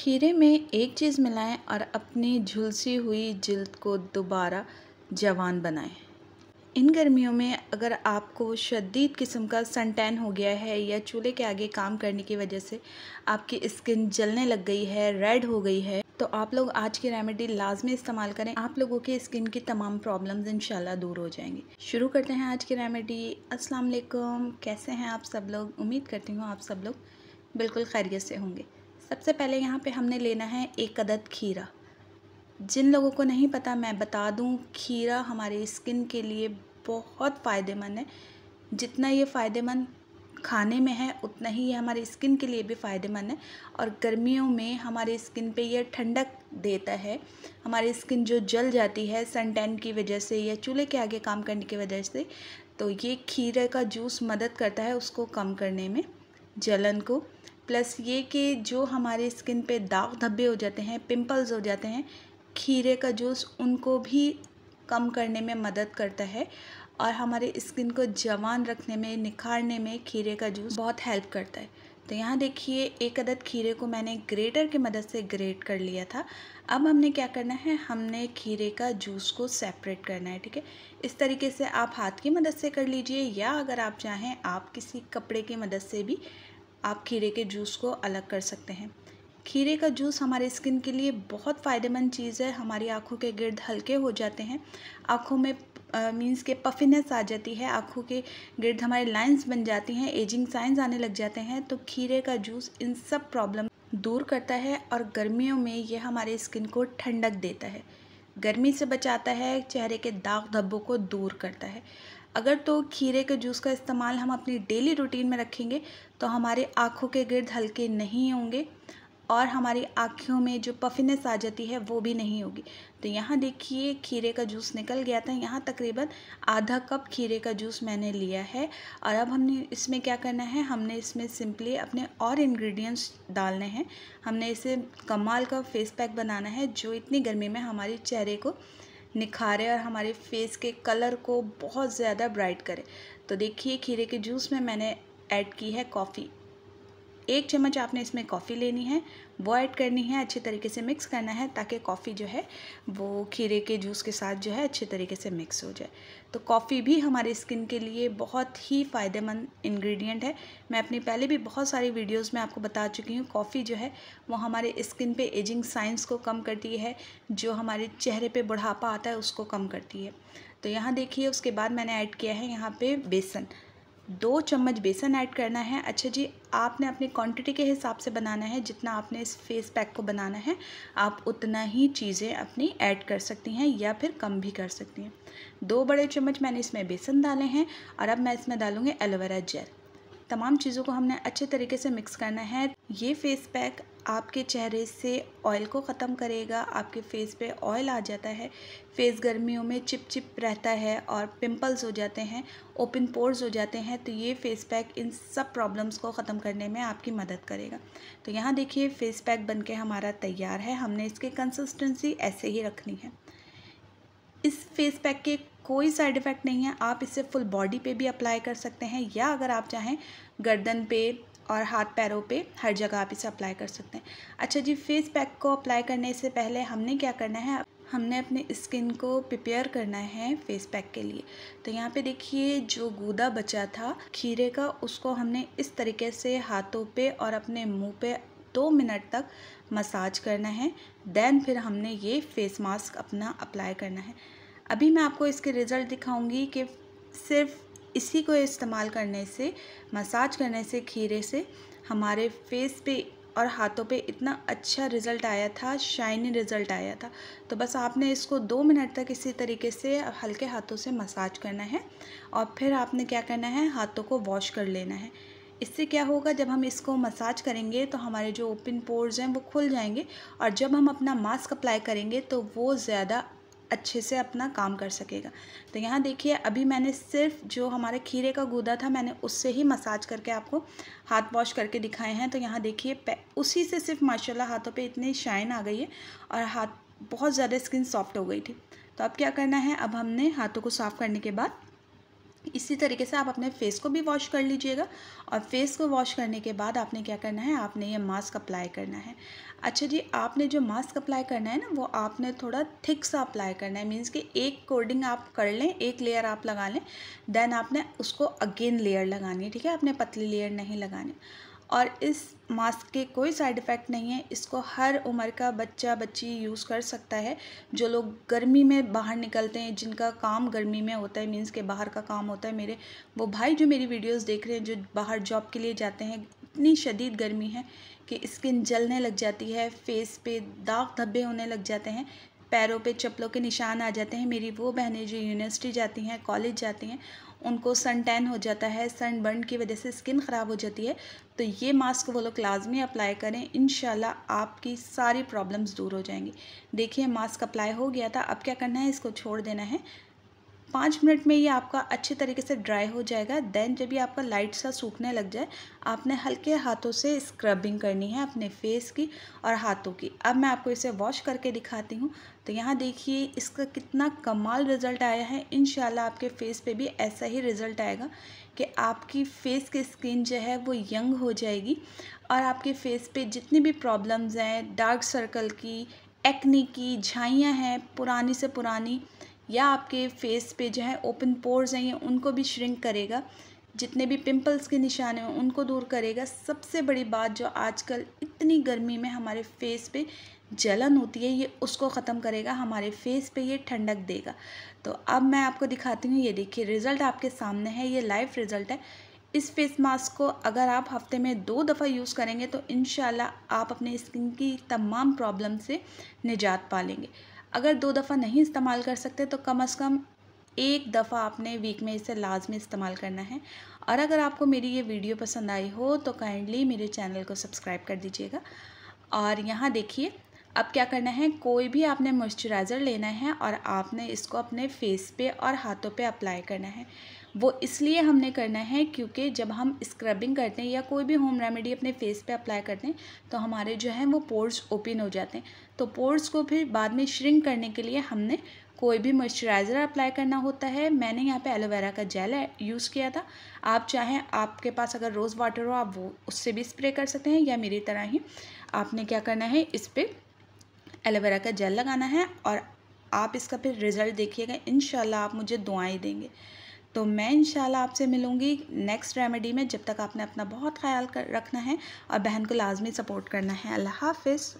खीरे में एक चीज़ मिलाएं और अपनी झुलसी हुई जल्द को दोबारा जवान बनाएं इन गर्मियों में अगर आपको शदीद किस्म का सनटैन हो गया है या चूल्हे के आगे काम करने की वजह से आपकी स्किन जलने लग गई है रेड हो गई है तो आप लोग आज की रेमेडी लाजमी इस्तेमाल करें आप लोगों की स्किन की तमाम प्रॉब्लम्स इंशाल्लाह दूर हो जाएंगी शुरू करते हैं आज की रेमेडी अस्सलाम वालेकुम कैसे हैं आप सब लोग उम्मीद करती हूँ आप सब लोग बिल्कुल खैरियत से होंगे सबसे पहले यहाँ पे हमने लेना है एक अदद खीरा जिन लोगों को नहीं पता मैं बता दूँ खीरा हमारे स्किन के लिए बहुत फ़ायदेमंद है जितना ये फ़ायदेमंद खाने में है उतना ही ये हमारे स्किन के लिए भी फ़ायदेमंद है और गर्मियों में हमारे स्किन पे ये ठंडक देता है हमारी स्किन जो जल जाती है सन टैन की वजह से या चूल्हे के आगे काम करने की वजह से तो ये खीरे का जूस मदद करता है उसको कम करने में जलन को प्लस ये कि जो हमारे स्किन पे दाग धब्बे हो जाते हैं पिंपल्स हो जाते हैं खीरे का जूस उनको भी कम करने में मदद करता है और हमारे स्किन को जवान रखने में निखारने में खीरे का जूस बहुत हेल्प करता है तो यहाँ देखिए एक अदद खीरे को मैंने ग्रेटर की मदद से ग्रेट कर लिया था अब हमने क्या करना है हमने खीरे का जूस को सेपरेट करना है ठीक है इस तरीके से आप हाथ की मदद से कर लीजिए या अगर आप चाहें आप किसी कपड़े की मदद से भी आप खीरे के जूस को अलग कर सकते हैं खीरे का जूस हमारे स्किन के लिए बहुत फ़ायदेमंद चीज़ है हमारी आँखों के गिर्द हल्के हो जाते हैं आँखों में मीन्स के पफिनेस आ जाती है आँखों के गिर्द हमारे लाइंस बन जाती हैं एजिंग साइंस आने लग जाते हैं तो खीरे का जूस इन सब प्रॉब्लम दूर करता है और गर्मियों में ये हमारे स्किन को ठंडक देता है गर्मी से बचाता है चेहरे के दाग धब्बों को दूर करता है अगर तो खीरे के जूस का इस्तेमाल हम अपनी डेली रूटीन में रखेंगे तो हमारे आँखों के गिर्द हल्के नहीं होंगे और हमारी आँखों में जो पफिनेस आ जाती है वो भी नहीं होगी तो यहाँ देखिए खीरे का जूस निकल गया था यहाँ तकरीबन आधा कप खीरे का जूस मैंने लिया है और अब हमने इसमें क्या करना है हमने इसमें सिंपली अपने और इंग्रेडिएंट्स डालने हैं हमने इसे कमाल का फेस पैक बनाना है जो इतनी गर्मी में हमारे चेहरे को निखारे और हमारे फेस के कलर को बहुत ज़्यादा ब्राइट करे तो देखिए खीरे के जूस में मैंने ऐड की है कॉफ़ी एक चम्मच आपने इसमें कॉफ़ी लेनी है वो ऐड करनी है अच्छे तरीके से मिक्स करना है ताकि कॉफ़ी जो है वो खीरे के जूस के साथ जो है अच्छे तरीके से मिक्स हो जाए तो कॉफ़ी भी हमारे स्किन के लिए बहुत ही फ़ायदेमंद इंग्रेडिएंट है मैं अपनी पहले भी बहुत सारी वीडियोस में आपको बता चुकी हूँ कॉफ़ी जो है वो हमारे स्किन पे एजिंग साइंस को कम करती है जो हमारे चेहरे पर बुढ़ापा आता है उसको कम करती है तो यहाँ देखिए उसके बाद मैंने ऐड किया है यहाँ पर बेसन दो चम्मच बेसन ऐड करना है अच्छा जी आपने अपनी क्वांटिटी के हिसाब से बनाना है जितना आपने इस फेस पैक को बनाना है आप उतना ही चीज़ें अपनी ऐड कर सकती हैं या फिर कम भी कर सकती हैं दो बड़े चम्मच मैंने इसमें बेसन डाले हैं और अब मैं इसमें डालूँगी एलोवेरा जेल तमाम चीज़ों को हमने अच्छे तरीके से मिक्स करना है ये फेस पैक आपके चेहरे से ऑयल को ख़त्म करेगा आपके फेस पे ऑयल आ जाता है फेस गर्मियों में चिप चिप रहता है और पिंपल्स हो जाते हैं ओपन पोर्स हो जाते हैं तो ये फेस पैक इन सब प्रॉब्लम्स को ख़त्म करने में आपकी मदद करेगा तो यहाँ देखिए फेस पैक बन के हमारा तैयार है हमने इसकी कंसिस्टेंसी ऐसे ही रखनी है इस फेस पैक के कोई साइड इफ़ेक्ट नहीं है आप इसे फुल बॉडी पे भी अप्लाई कर सकते हैं या अगर आप चाहें गर्दन पे और हाथ पैरों पे हर जगह आप इसे अप्लाई कर सकते हैं अच्छा जी फेस पैक को अप्लाई करने से पहले हमने क्या करना है हमने अपने स्किन को प्रिपेयर करना है फेस पैक के लिए तो यहाँ पे देखिए जो गूदा बचा था खीरे का उसको हमने इस तरीके से हाथों पे और अपने मुंह पे दो मिनट तक मसाज करना है देन फिर हमने ये फेस मास्क अपना अप्लाई करना है अभी मैं आपको इसके रिज़ल्ट दिखाऊंगी कि सिर्फ इसी को इस्तेमाल करने से मसाज करने से खीरे से हमारे फेस पे और हाथों पे इतना अच्छा रिज़ल्ट आया था शाइनी रिज़ल्ट आया था तो बस आपने इसको दो मिनट तक इसी तरीके से हल्के हाथों से मसाज करना है और फिर आपने क्या करना है हाथों को वॉश कर लेना है इससे क्या होगा जब हम इसको मसाज करेंगे तो हमारे जो ओपन पोर्स हैं वो खुल जाएंगे और जब हम अपना मास्क अप्लाई करेंगे तो वो ज़्यादा अच्छे से अपना काम कर सकेगा तो यहाँ देखिए अभी मैंने सिर्फ जो हमारे खीरे का गूदा था मैंने उससे ही मसाज करके आपको हाथ वॉश करके दिखाए हैं तो यहाँ देखिए उसी से सिर्फ माशाल्लाह हाथों पे इतनी शाइन आ गई है और हाथ बहुत ज़्यादा स्किन सॉफ्ट हो गई थी तो अब क्या करना है अब हमने हाथों को साफ़ करने के बाद इसी तरीके से आप अपने फेस को भी वॉश कर लीजिएगा और फेस को वॉश करने के बाद आपने क्या करना है आपने ये मास्क अप्लाई करना है अच्छा जी आपने जो मास्क अप्लाई करना है ना वो आपने थोड़ा थिक सा अप्लाई करना है मीन्स कि एक कोडिंग आप कर लें एक लेयर आप लगा लें देन आपने उसको अगेन लेयर लगानी है ठीक है आपने पतली लेयर नहीं लगानी और इस मास्क के कोई साइड इफ़ेक्ट नहीं है इसको हर उम्र का बच्चा बच्ची यूज़ कर सकता है जो लोग गर्मी में बाहर निकलते हैं जिनका काम गर्मी में होता है मीन्स के बाहर का काम होता है मेरे वो भाई जो मेरी वीडियोस देख रहे हैं जो बाहर जॉब के लिए जाते हैं इतनी शदीद गर्मी है कि स्किन जलने लग जाती है फेस पे दाग धब्बे होने लग जाते हैं पैरों पे चप्पलों के निशान आ जाते हैं मेरी वो बहनें जो यूनिवर्सिटी जाती हैं कॉलेज जाती हैं उनको सन टैन हो जाता है सन बर्न की वजह से स्किन ख़राब हो जाती है तो ये मास्क वो लोग लाजमी अप्लाई करें इन आपकी सारी प्रॉब्लम्स दूर हो जाएंगी देखिए मास्क अप्लाई हो गया था अब क्या करना है इसको छोड़ देना है पाँच मिनट में ये आपका अच्छे तरीके से ड्राई हो जाएगा देन जब ये आपका लाइट सा सूखने लग जाए आपने हल्के हाथों से स्क्रबिंग करनी है अपने फेस की और हाथों की अब मैं आपको इसे वॉश करके दिखाती हूँ तो यहाँ देखिए इसका कितना कमाल रिज़ल्ट आया है इन आपके फेस पे भी ऐसा ही रिज़ल्ट आएगा कि आपकी फ़ेस की स्किन जो है वो यंग हो जाएगी और आपके फेस पे जितनी भी प्रॉब्लम्स हैं डार्क सर्कल की एक्नी की झाइयाँ हैं पुरानी से पुरानी या आपके फेस पे जो है ओपन पोर्स हैं उनको भी श्रिंक करेगा जितने भी पिंपल्स के निशान हैं उनको दूर करेगा सबसे बड़ी बात जो आजकल इतनी गर्मी में हमारे फेस पे जलन होती है ये उसको ख़त्म करेगा हमारे फेस पे ये ठंडक देगा तो अब मैं आपको दिखाती हूँ ये देखिए रिज़ल्ट आपके सामने है ये लाइव रिज़ल्ट है इस फेस मास्क को अगर आप हफ्ते में दो दफ़ा यूज़ करेंगे तो इन आप अपने स्किन की तमाम प्रॉब्लम से निजात पा लेंगे अगर दो दफ़ा नहीं इस्तेमाल कर सकते तो कम अज़ कम एक दफ़ा आपने वीक में इसे लाजमी इस्तेमाल करना है और अगर आपको मेरी ये वीडियो पसंद आई हो तो काइंडली मेरे चैनल को सब्सक्राइब कर दीजिएगा और यहाँ देखिए अब क्या करना है कोई भी आपने मॉइस्चराइज़र लेना है और आपने इसको अपने फेस पे और हाथों पे अप्लाई करना है वो इसलिए हमने करना है क्योंकि जब हम स्क्रबिंग करते हैं या कोई भी होम रेमेडी अपने फेस पे अप्लाई करते हैं तो हमारे जो हैं वो पोर्स ओपन हो जाते हैं तो पोर्स को फिर बाद में श्रिंक करने के लिए हमने कोई भी मॉइस्चराइज़र अप्लाई करना होता है मैंने यहाँ पे एलोवेरा का जेल यूज़ uh, किया था आप चाहें आपके पास अगर रोज़ वाटर हो आप वो उससे भी स्प्रे कर सकते हैं या मेरी तरह ही आपने क्या करना है इस पर एलोवेरा का जेल लगाना है और आप इसका फिर रिज़ल्ट देखिएगा इन आप मुझे दुआएँ देंगे तो मैं इन आपसे मिलूँगी नेक्स्ट रेमेडी में जब तक आपने अपना बहुत ख्याल कर रखना है और बहन को लाजमी सपोर्ट करना है अल्लाह हाफिज़